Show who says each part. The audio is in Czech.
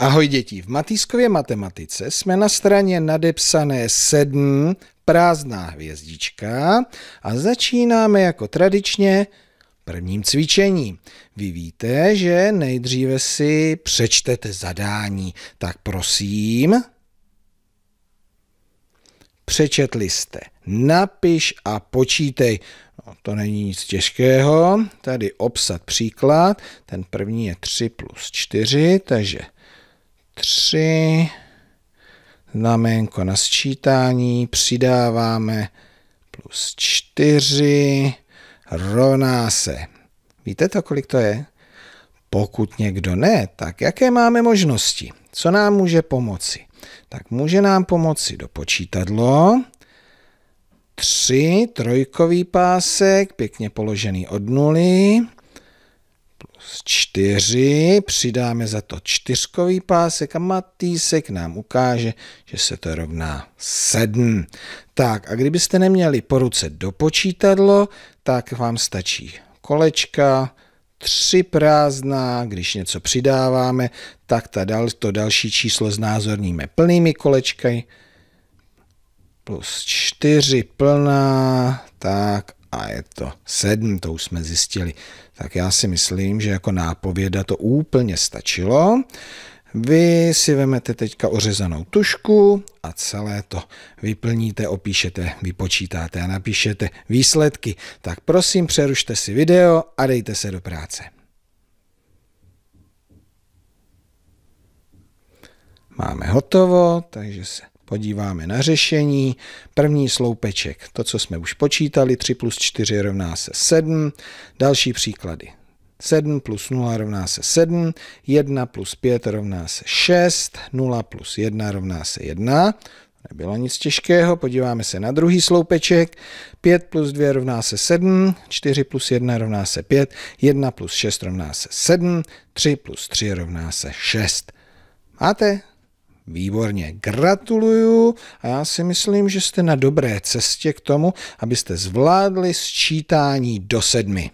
Speaker 1: Ahoj děti, v Matýskově matematice jsme na straně nadepsané 7, prázdná hvězdička a začínáme jako tradičně prvním cvičením. Vy víte, že nejdříve si přečtete zadání, tak prosím, přečetli jste, napiš a počítej. No, to není nic těžkého, tady obsat příklad, ten první je 3 plus 4, takže 3, znamenko na sčítání, přidáváme plus 4, rovná se. Víte to, kolik to je? Pokud někdo ne, tak jaké máme možnosti? Co nám může pomoci? Tak může nám pomoci do počítadlo, tři trojkový pásek, pěkně položený od nuly, Plus čtyři, přidáme za to čtyřkový pásek a Matýsek nám ukáže, že se to rovná sedm. Tak a kdybyste neměli po ruce do počítadlo, tak vám stačí kolečka, tři prázdná, když něco přidáváme, tak ta dal, to další číslo znázorníme plnými kolečky, plus čtyři plná, tak a je to sedm, to už jsme zjistili. Tak já si myslím, že jako nápověda to úplně stačilo. Vy si vemete teďka ořezanou tušku a celé to vyplníte, opíšete, vypočítáte a napíšete výsledky. Tak prosím, přerušte si video a dejte se do práce. Máme hotovo, takže se podíváme na řešení. První sloupeček, to, co jsme už počítali, 3 plus 4 rovná se 7. Další příklady. 7 plus 0 rovná se 7, 1 plus 5 rovná se 6, 0 plus 1 rovná se 1. Nebylo nic těžkého, podíváme se na druhý sloupeček. 5 plus 2 rovná se 7, 4 plus 1 rovná se 5, 1 plus 6 rovná se 7, 3 plus 3 rovná se 6. Máte? Výborně, gratuluju a já si myslím, že jste na dobré cestě k tomu, abyste zvládli sčítání do sedmi.